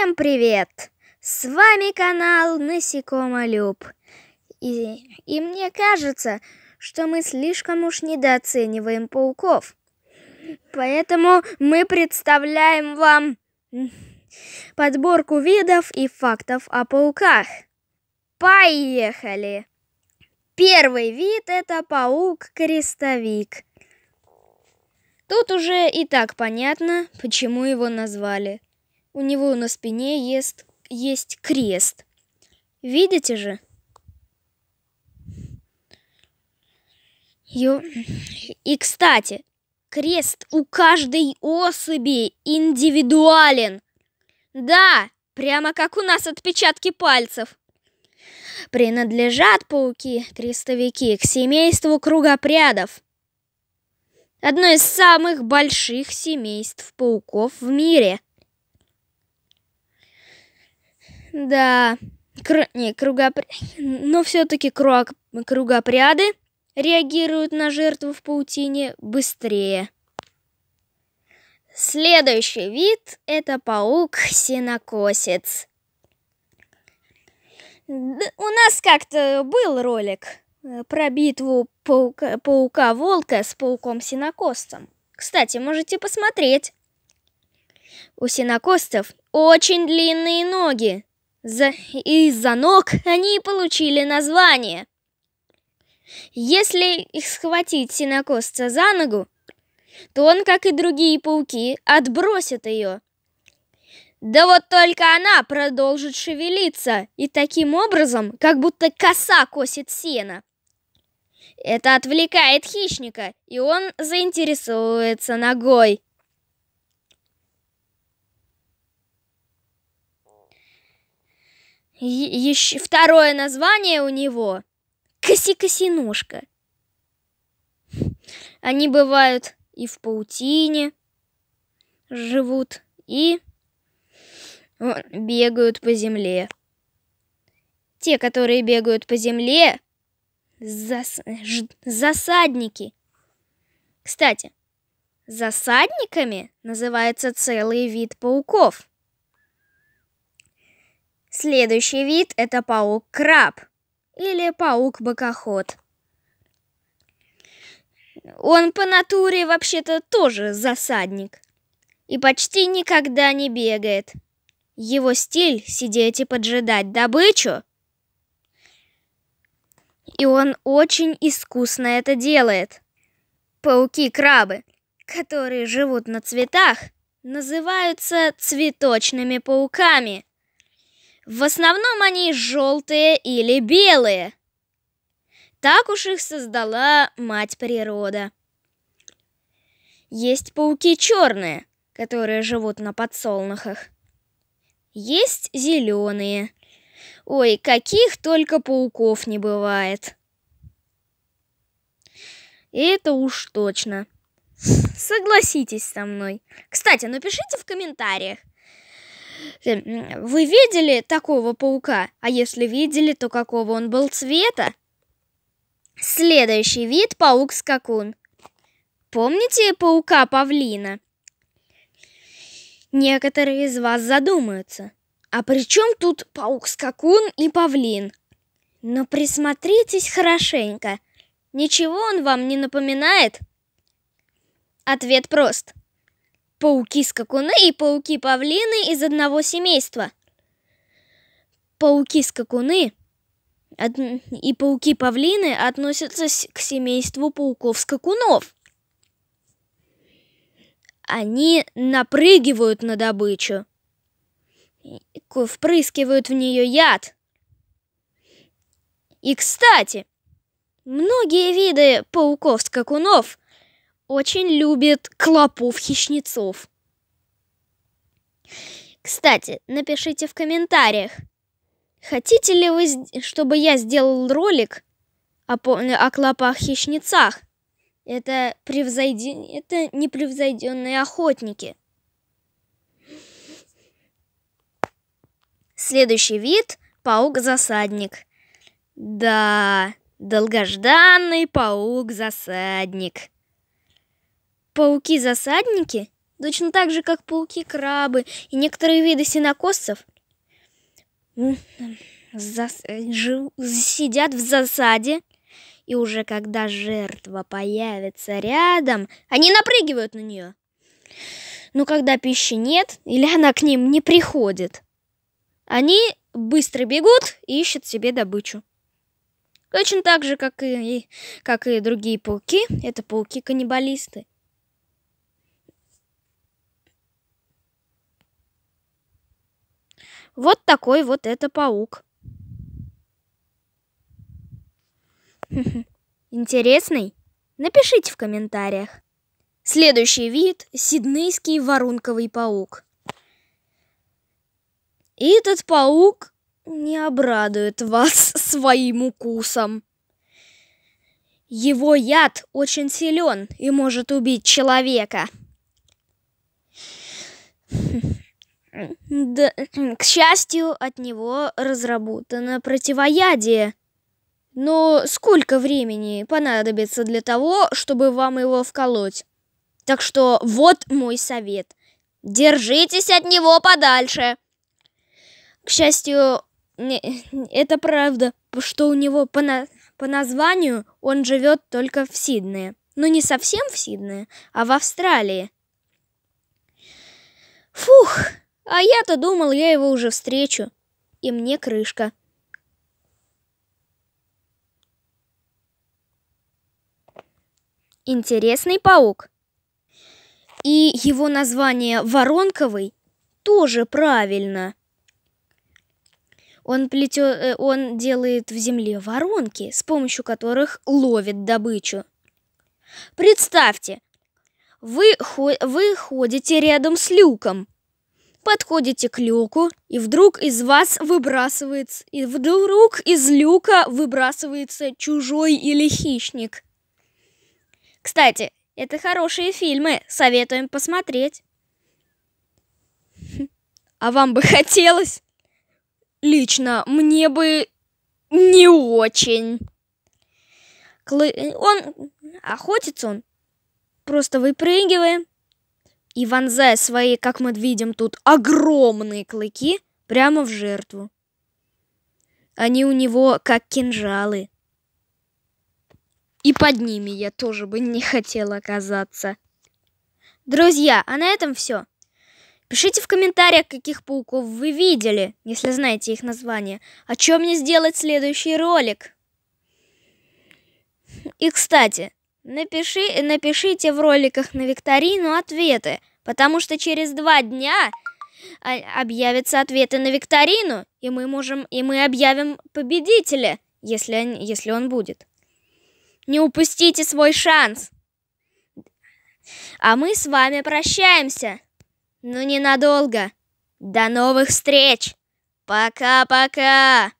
Всем привет! С вами канал Насекомолюб. И, и мне кажется, что мы слишком уж недооцениваем пауков. Поэтому мы представляем вам подборку видов и фактов о пауках. Поехали! Первый вид – это паук-крестовик. Тут уже и так понятно, почему его назвали – у него на спине есть, есть крест. Видите же? И, кстати, крест у каждой особи индивидуален. Да, прямо как у нас отпечатки пальцев. Принадлежат пауки-крестовики к семейству кругопрядов. Одно из самых больших семейств пауков в мире – да, кр... не, кругопр... но все-таки круг... кругопряды реагируют на жертву в паутине быстрее. Следующий вид – это паук синокосец У нас как-то был ролик э, про битву паука- паука-волка с пауком синокостом Кстати, можете посмотреть. У синокостов очень длинные ноги, за... из-за ног, они и получили название. Если их схватить синокосца за ногу, то он, как и другие пауки, отбросит ее. Да вот только она продолжит шевелиться, и таким образом, как будто коса косит сено. Это отвлекает хищника, и он заинтересуется ногой. е- еще второе название у него коси-косинушка. Они бывают и в паутине живут, и бегают по земле. Те, которые бегают по земле, зас... засадники. Кстати, засадниками называется целый вид пауков. Следующий вид – это паук-краб или паук-бокоход. Он по натуре вообще-то тоже засадник и почти никогда не бегает. Его стиль – сидеть и поджидать добычу, и он очень искусно это делает. Пауки-крабы, которые живут на цветах, называются цветочными пауками – в основном они желтые или белые. Так уж их создала мать природа. Есть пауки черные, которые живут на подсолнухах. Есть зеленые. Ой, каких только пауков не бывает. Это уж точно. Согласитесь со мной. Кстати, напишите в комментариях, Э, вы видели такого паука? А если видели, то какого он был цвета? Следующий вид – паук-скакун. Помните паука-павлина? Некоторые из вас задумаются. А при чем тут паук-скакун и павлин? Но присмотритесь хорошенько. Ничего он вам не напоминает? Ответ прост пауки-скакуны и пауки-павлины из одного семейства. Пауки-скакуны и пауки-павлины относятся к семейству пауков-скакунов. Они напрыгивают на добычу, впрыскивают в нее яд. И, кстати, многие виды пауков-скакунов – очень любит клопов-хищнецов. Кстати, напишите в комментариях, хотите ли вы, чтобы я сделал ролик о, о клопах-хищнецах? Это, превзойден... это непревзойденные охотники. Следующий вид – паук-засадник. Да, долгожданный паук-засадник. Пауки-засадники, точно так же, как пауки-крабы и некоторые виды синокосцев, э, сидят в засаде, и уже когда жертва появится рядом, они напрыгивают на нее. Но когда пищи нет или она к ним не приходит, они быстро бегут и ищут себе добычу. Точно так же, как и, как и другие пауки, это пауки-каннибалисты. Вот такой вот это паук. Интересный? Напишите в комментариях. Следующий вид – сиднейский ворунковый паук. И этот паук не обрадует вас своим укусом. Его яд очень силен и может убить человека. Да, к счастью, от него разработано противоядие. Но сколько времени понадобится для того, чтобы вам его вколоть? Так что вот мой совет. Держитесь от него подальше. К счастью, это правда, что у него по, на... по названию он живет только в Сиднее. Но ну, не совсем в Сиднее, а в Австралии. Фух, а я-то думал, я его уже встречу. И мне крышка. Интересный паук. И его название Воронковый тоже правильно. Он, плетет, э, он делает в земле воронки, с помощью которых ловит добычу. Представьте, вы, вы ходите рядом с люком – подходите к люку, и вдруг из вас выбрасывается, и вдруг из люка выбрасывается чужой или хищник. Кстати, это хорошие фильмы, советуем посмотреть. А вам бы хотелось? Лично мне бы не очень. Клы... Он охотится он, просто выпрыгивает и вонзая свои, как мы видим тут, огромные клыки прямо в жертву. Они у него как кинжалы. И под ними я тоже бы не хотела оказаться. Друзья, а на этом все. Пишите в комментариях, каких пауков вы видели, если знаете их название. О а чем мне сделать следующий ролик? И, кстати, Напиши, напишите в роликах на викторину ответы, потому что через два дня а, объявятся ответы на викторину, и мы можем, и мы объявим победителя, если, если он будет. Не упустите свой шанс. А мы с вами прощаемся. Но ну, ненадолго. До новых встреч. Пока-пока.